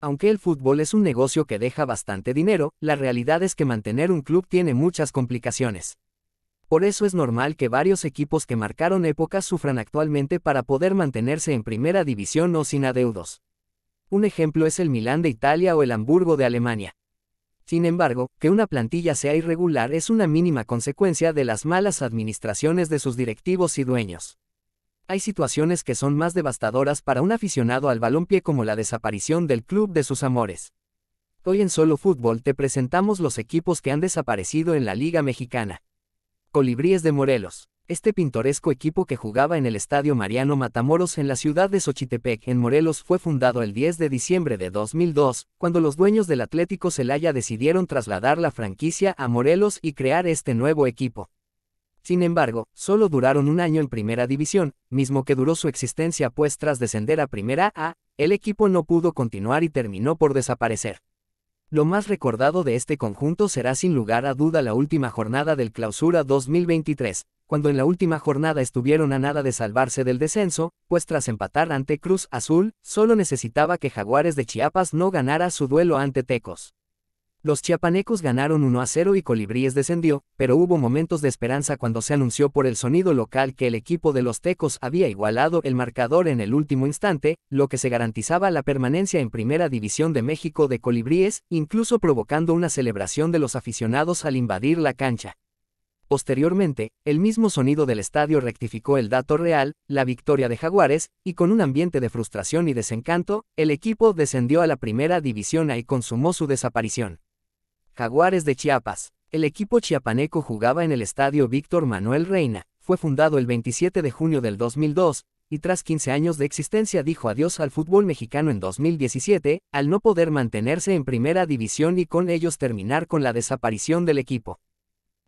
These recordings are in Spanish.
Aunque el fútbol es un negocio que deja bastante dinero, la realidad es que mantener un club tiene muchas complicaciones. Por eso es normal que varios equipos que marcaron épocas sufran actualmente para poder mantenerse en primera división o sin adeudos. Un ejemplo es el Milán de Italia o el Hamburgo de Alemania. Sin embargo, que una plantilla sea irregular es una mínima consecuencia de las malas administraciones de sus directivos y dueños. Hay situaciones que son más devastadoras para un aficionado al balompié como la desaparición del club de sus amores. Hoy en Solo Fútbol te presentamos los equipos que han desaparecido en la Liga Mexicana. Colibríes de Morelos. Este pintoresco equipo que jugaba en el Estadio Mariano Matamoros en la ciudad de Xochitepec, en Morelos, fue fundado el 10 de diciembre de 2002, cuando los dueños del Atlético Celaya decidieron trasladar la franquicia a Morelos y crear este nuevo equipo. Sin embargo, solo duraron un año en primera división, mismo que duró su existencia pues tras descender a primera A, el equipo no pudo continuar y terminó por desaparecer. Lo más recordado de este conjunto será sin lugar a duda la última jornada del Clausura 2023, cuando en la última jornada estuvieron a nada de salvarse del descenso, pues tras empatar ante Cruz Azul, solo necesitaba que Jaguares de Chiapas no ganara su duelo ante Tecos. Los chiapanecos ganaron 1 a 0 y Colibríes descendió, pero hubo momentos de esperanza cuando se anunció por el sonido local que el equipo de los tecos había igualado el marcador en el último instante, lo que se garantizaba la permanencia en Primera División de México de Colibríes, incluso provocando una celebración de los aficionados al invadir la cancha. Posteriormente, el mismo sonido del estadio rectificó el dato real, la victoria de Jaguares, y con un ambiente de frustración y desencanto, el equipo descendió a la primera división y consumó su desaparición. Jaguares de Chiapas. El equipo chiapaneco jugaba en el estadio Víctor Manuel Reina, fue fundado el 27 de junio del 2002, y tras 15 años de existencia dijo adiós al fútbol mexicano en 2017, al no poder mantenerse en primera división y con ellos terminar con la desaparición del equipo.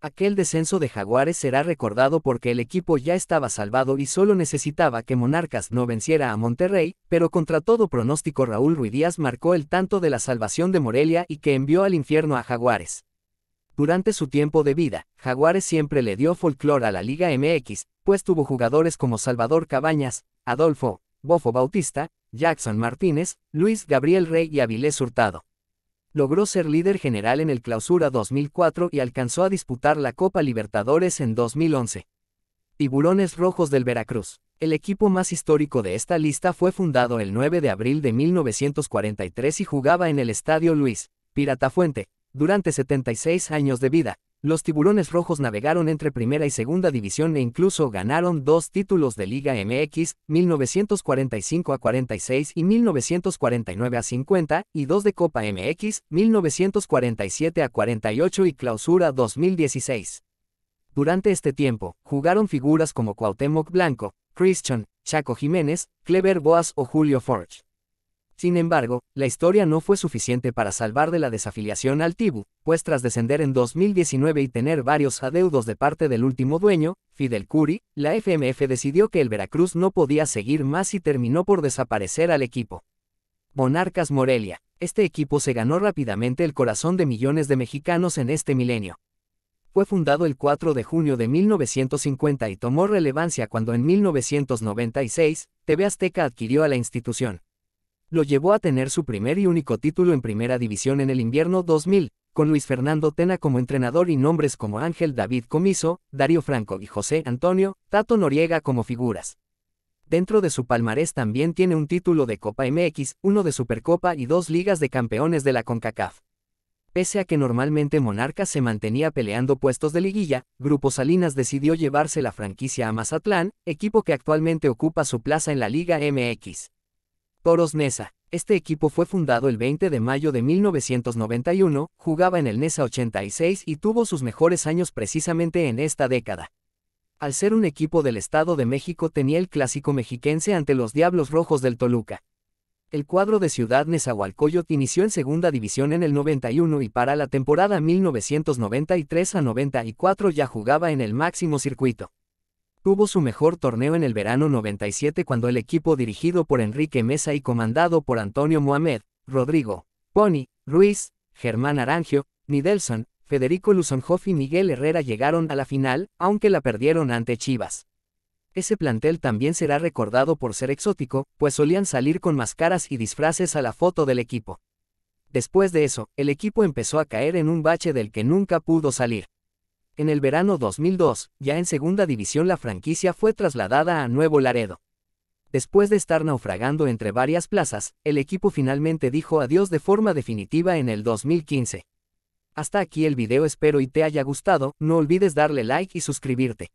Aquel descenso de Jaguares será recordado porque el equipo ya estaba salvado y solo necesitaba que Monarcas no venciera a Monterrey, pero contra todo pronóstico Raúl Díaz marcó el tanto de la salvación de Morelia y que envió al infierno a Jaguares. Durante su tiempo de vida, Jaguares siempre le dio folclore a la Liga MX, pues tuvo jugadores como Salvador Cabañas, Adolfo, Bofo Bautista, Jackson Martínez, Luis Gabriel Rey y Avilés Hurtado logró ser líder general en el Clausura 2004 y alcanzó a disputar la Copa Libertadores en 2011. Tiburones Rojos del Veracruz. El equipo más histórico de esta lista fue fundado el 9 de abril de 1943 y jugaba en el Estadio Luis Piratafuente durante 76 años de vida, los tiburones rojos navegaron entre primera y segunda división e incluso ganaron dos títulos de Liga MX, 1945 a 46 y 1949 a 50, y dos de Copa MX, 1947 a 48 y Clausura 2016. Durante este tiempo, jugaron figuras como Cuauhtémoc Blanco, Christian, Chaco Jiménez, Clever Boas o Julio Forge. Sin embargo, la historia no fue suficiente para salvar de la desafiliación al Tibu, pues tras descender en 2019 y tener varios adeudos de parte del último dueño, Fidel Curi, la FMF decidió que el Veracruz no podía seguir más y terminó por desaparecer al equipo. Monarcas Morelia. Este equipo se ganó rápidamente el corazón de millones de mexicanos en este milenio. Fue fundado el 4 de junio de 1950 y tomó relevancia cuando en 1996, TV Azteca adquirió a la institución lo llevó a tener su primer y único título en Primera División en el invierno 2000, con Luis Fernando Tena como entrenador y nombres como Ángel David Comiso, Darío Franco y José Antonio Tato Noriega como figuras. Dentro de su palmarés también tiene un título de Copa MX, uno de Supercopa y dos ligas de campeones de la CONCACAF. Pese a que normalmente Monarcas se mantenía peleando puestos de liguilla, Grupo Salinas decidió llevarse la franquicia a Mazatlán, equipo que actualmente ocupa su plaza en la Liga MX. Toros Nesa. Este equipo fue fundado el 20 de mayo de 1991, jugaba en el Nesa 86 y tuvo sus mejores años precisamente en esta década. Al ser un equipo del Estado de México tenía el clásico mexiquense ante los Diablos Rojos del Toluca. El cuadro de Ciudad Nezahualcóyotl inició en segunda división en el 91 y para la temporada 1993 a 94 ya jugaba en el máximo circuito. Tuvo su mejor torneo en el verano 97 cuando el equipo dirigido por Enrique Mesa y comandado por Antonio Mohamed, Rodrigo, Pony, Ruiz, Germán Arangio, Nidelson, Federico Luzonhoff y Miguel Herrera llegaron a la final, aunque la perdieron ante Chivas. Ese plantel también será recordado por ser exótico, pues solían salir con máscaras y disfraces a la foto del equipo. Después de eso, el equipo empezó a caer en un bache del que nunca pudo salir. En el verano 2002, ya en segunda división la franquicia fue trasladada a Nuevo Laredo. Después de estar naufragando entre varias plazas, el equipo finalmente dijo adiós de forma definitiva en el 2015. Hasta aquí el video espero y te haya gustado, no olvides darle like y suscribirte.